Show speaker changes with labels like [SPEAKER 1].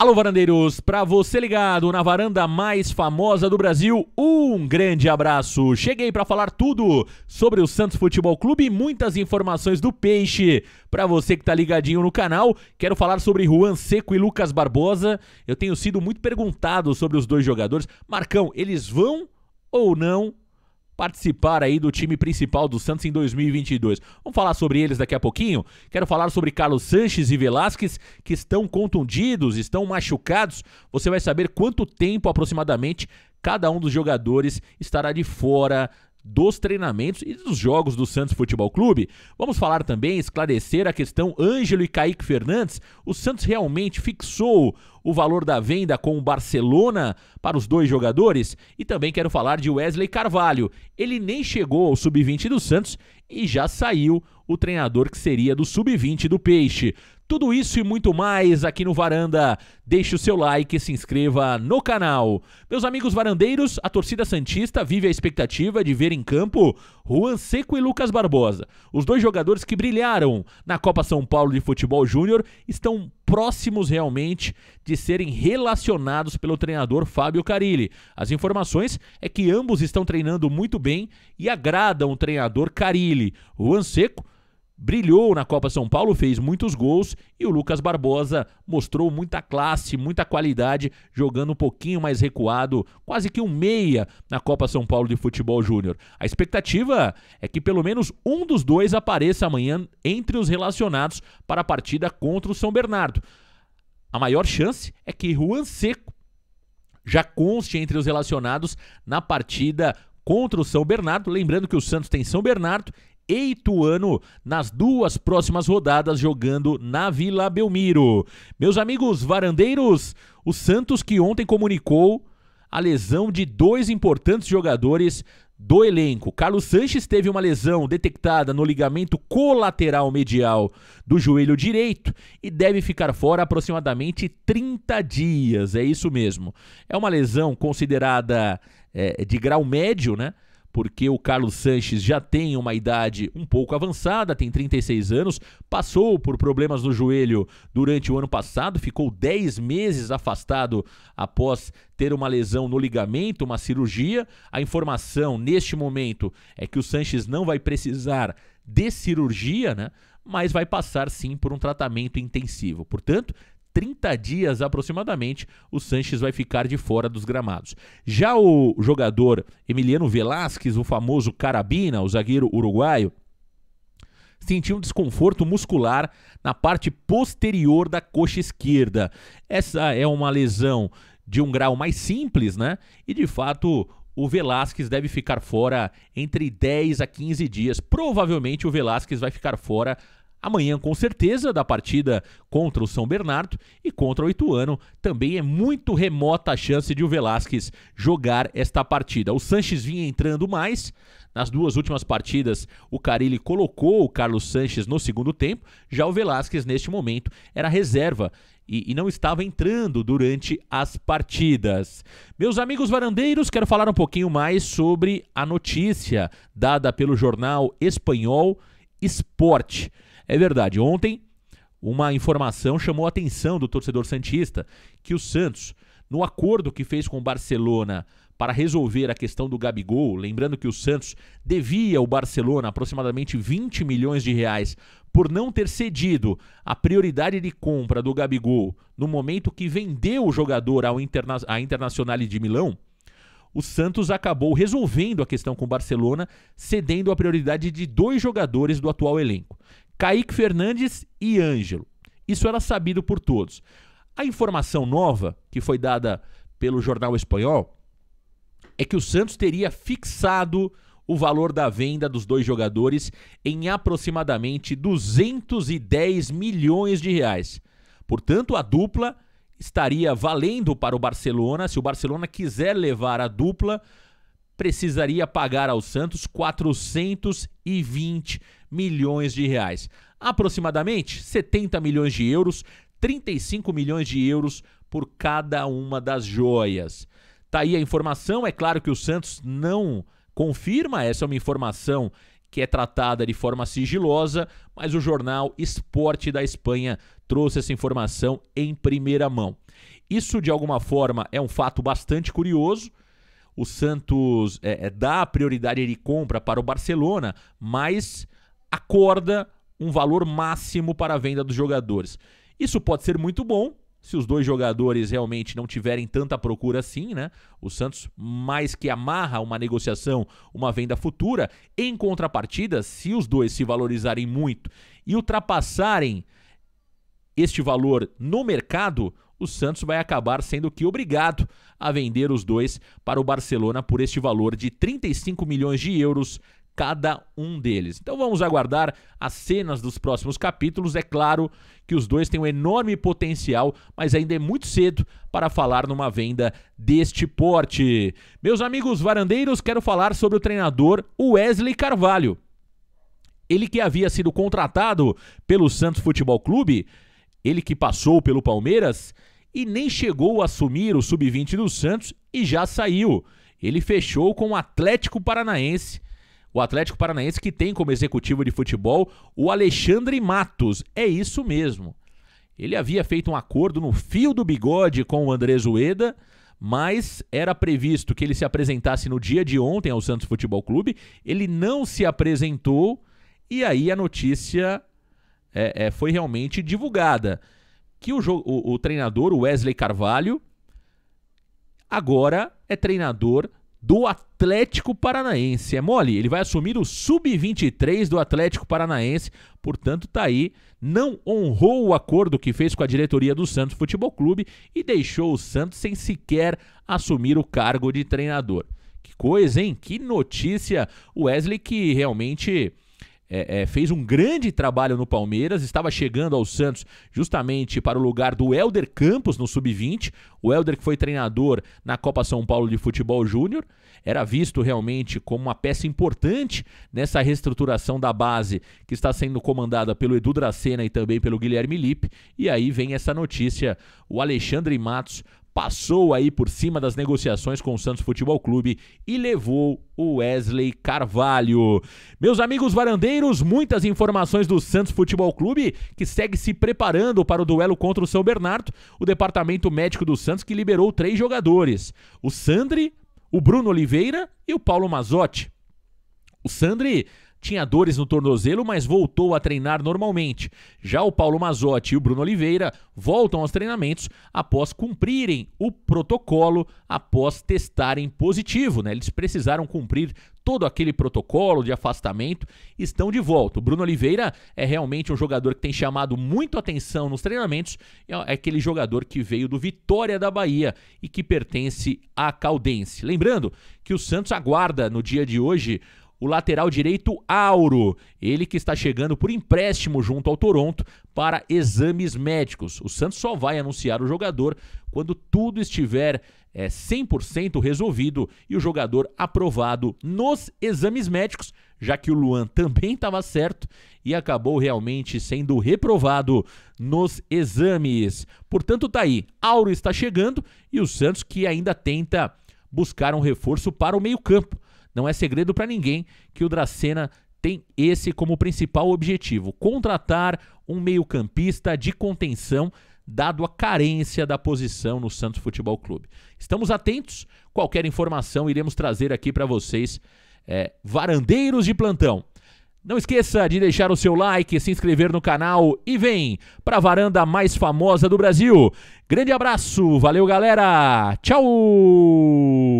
[SPEAKER 1] Alô, varandeiros! Para você ligado na varanda mais famosa do Brasil, um grande abraço! Cheguei para falar tudo sobre o Santos Futebol Clube e muitas informações do Peixe. Para você que tá ligadinho no canal, quero falar sobre Juan Seco e Lucas Barbosa. Eu tenho sido muito perguntado sobre os dois jogadores. Marcão, eles vão ou não participar aí do time principal do Santos em 2022. Vamos falar sobre eles daqui a pouquinho. Quero falar sobre Carlos Sanches e Velasquez, que estão contundidos, estão machucados. Você vai saber quanto tempo aproximadamente cada um dos jogadores estará de fora dos treinamentos e dos jogos do Santos Futebol Clube. Vamos falar também, esclarecer a questão Ângelo e Kaique Fernandes. O Santos realmente fixou o valor da venda com o Barcelona para os dois jogadores? E também quero falar de Wesley Carvalho. Ele nem chegou ao sub-20 do Santos e já saiu o treinador que seria do sub-20 do Peixe. Tudo isso e muito mais aqui no Varanda. Deixe o seu like e se inscreva no canal. Meus amigos varandeiros, a torcida Santista vive a expectativa de ver em campo Juan Seco e Lucas Barbosa. Os dois jogadores que brilharam na Copa São Paulo de Futebol Júnior estão próximos realmente de serem relacionados pelo treinador Fábio Carilli. As informações é que ambos estão treinando muito bem e agradam o treinador Carilli. O Anseco brilhou na Copa São Paulo, fez muitos gols e o Lucas Barbosa mostrou muita classe, muita qualidade, jogando um pouquinho mais recuado, quase que um meia na Copa São Paulo de Futebol Júnior. A expectativa é que pelo menos um dos dois apareça amanhã entre os relacionados para a partida contra o São Bernardo. A maior chance é que Juan Seco já conste entre os relacionados na partida contra o São Bernardo. Lembrando que o Santos tem São Bernardo e nas duas próximas rodadas, jogando na Vila Belmiro. Meus amigos varandeiros, o Santos que ontem comunicou a lesão de dois importantes jogadores do elenco. Carlos Sanches teve uma lesão detectada no ligamento colateral medial do joelho direito e deve ficar fora aproximadamente 30 dias. É isso mesmo. É uma lesão considerada é, de grau médio, né? porque o Carlos Sanches já tem uma idade um pouco avançada, tem 36 anos, passou por problemas no joelho durante o ano passado, ficou 10 meses afastado após ter uma lesão no ligamento, uma cirurgia. A informação neste momento é que o Sanches não vai precisar de cirurgia, né? Mas vai passar sim por um tratamento intensivo. Portanto, 30 dias aproximadamente, o Sanches vai ficar de fora dos gramados. Já o jogador Emiliano Velasquez, o famoso Carabina, o zagueiro uruguaio, sentiu um desconforto muscular na parte posterior da coxa esquerda. Essa é uma lesão de um grau mais simples, né? E de fato, o Velasquez deve ficar fora entre 10 a 15 dias. Provavelmente o Velasquez vai ficar fora Amanhã, com certeza, da partida contra o São Bernardo e contra o Ituano, também é muito remota a chance de o Velasquez jogar esta partida. O Sanches vinha entrando mais. Nas duas últimas partidas, o Carilli colocou o Carlos Sanches no segundo tempo. Já o Velasquez, neste momento, era reserva e, e, não estava entrando durante as partidas. Meus amigos varandeiros, quero falar um pouquinho mais sobre a notícia dada pelo jornal espanhol Esporte. É verdade, ontem uma informação chamou a atenção do torcedor Santista que o Santos, no acordo que fez com o Barcelona para resolver a questão do Gabigol, lembrando que o Santos devia ao Barcelona aproximadamente 20 milhões de reais por não ter cedido a prioridade de compra do Gabigol no momento que vendeu o jogador ao interna à internacional de Milão, o Santos acabou resolvendo a questão com o Barcelona, cedendo a prioridade de dois jogadores do atual elenco, Kaique Fernandes e Ângelo. Isso era sabido por todos. A informação nova, que foi dada pelo jornal espanhol, é que o Santos teria fixado o valor da venda dos dois jogadores em aproximadamente 210 milhões de reais. Portanto, a dupla estaria valendo para o Barcelona, se o Barcelona quiser levar a dupla precisaria pagar ao Santos 420 milhões de reais, aproximadamente 70 milhões de euros, 35 milhões de euros por cada uma das joias. Tá aí a informação, é claro que o Santos não confirma, essa é uma informação que é tratada de forma sigilosa, mas o jornal Esporte da Espanha trouxe essa informação em primeira mão. Isso de alguma forma é um fato bastante curioso, o Santos é, é, dá prioridade ele compra para o Barcelona, mas acorda um valor máximo para a venda dos jogadores. Isso pode ser muito bom se os dois jogadores realmente não tiverem tanta procura assim, né? O Santos mais que amarra uma negociação, uma venda futura. Em contrapartida, se os dois se valorizarem muito e ultrapassarem este valor no mercado, o Santos vai acabar sendo que obrigado a vender os dois para o Barcelona por este valor de 35 milhões de euros cada um deles. Então vamos aguardar as cenas dos próximos capítulos. É claro que os dois têm um enorme potencial, mas ainda é muito cedo para falar numa venda deste porte. Meus amigos varandeiros, quero falar sobre o treinador Wesley Carvalho. Ele que havia sido contratado pelo Santos Futebol Clube ele que passou pelo Palmeiras e nem chegou a assumir o sub-20 do Santos e já saiu. Ele fechou com o Atlético Paranaense. O Atlético Paranaense que tem como executivo de futebol o Alexandre Matos. É isso mesmo. Ele havia feito um acordo no fio do bigode com o André Zueda, mas era previsto que ele se apresentasse no dia de ontem ao Santos Futebol Clube. Ele não se apresentou e aí a notícia é, é, foi realmente divulgada. Que o, o, o treinador, Wesley Carvalho, agora é treinador do Atlético Paranaense. É mole, ele vai assumir o sub-23 do Atlético Paranaense, portanto tá aí, não honrou o acordo que fez com a diretoria do Santos Futebol Clube e deixou o Santos sem sequer assumir o cargo de treinador. Que coisa, hein? Que notícia. O Wesley que realmente é, é, fez um grande trabalho no Palmeiras, estava chegando ao Santos justamente para o lugar do Helder Campos no Sub-20. O Helder, que foi treinador na Copa São Paulo de Futebol Júnior, era visto realmente como uma peça importante nessa reestruturação da base que está sendo comandada pelo Edu Dracena e também pelo Guilherme Lipe. E aí vem essa notícia: o Alexandre Matos passou aí por cima das negociações com o Santos Futebol Clube e levou o Wesley Carvalho. Meus amigos varandeiros, muitas informações do Santos Futebol Clube que segue se preparando para o duelo contra o São Bernardo, o departamento médico do Santos que liberou três jogadores: o Sandri, o Bruno Oliveira e o Paulo Mazotti. O Sandri tinha dores no tornozelo, mas voltou a treinar normalmente. Já o Paulo Mazotti e o Bruno Oliveira voltam aos treinamentos após cumprirem o protocolo, após testarem positivo. Né? Eles precisaram cumprir todo aquele protocolo de afastamento, estão de volta. O Bruno Oliveira é realmente um jogador que tem chamado muito atenção nos treinamentos, é, é aquele jogador que veio do Vitória da Bahia e que pertence à Caldense. Lembrando que o Santos aguarda no dia de hoje o lateral direito Auro, ele que está chegando por empréstimo junto ao Toronto para exames médicos. O Santos só vai anunciar o jogador quando tudo estiver é, 100% resolvido e o jogador aprovado nos exames médicos, já que o Luan também estava certo e acabou realmente sendo reprovado nos exames. Portanto, tá aí. Auro está chegando e o Santos que ainda tenta buscar um reforço para o meio-campo. Não é segredo para ninguém que o Dracena tem esse como principal objetivo: contratar um meio-campista de contenção, dado a carência da posição no Santos Futebol Clube. Estamos atentos, qualquer informação iremos trazer aqui para vocês, é, varandeiros de plantão. Não esqueça de deixar o seu like, se inscrever no canal e vem para a varanda mais famosa do Brasil. Grande abraço, valeu galera, tchau!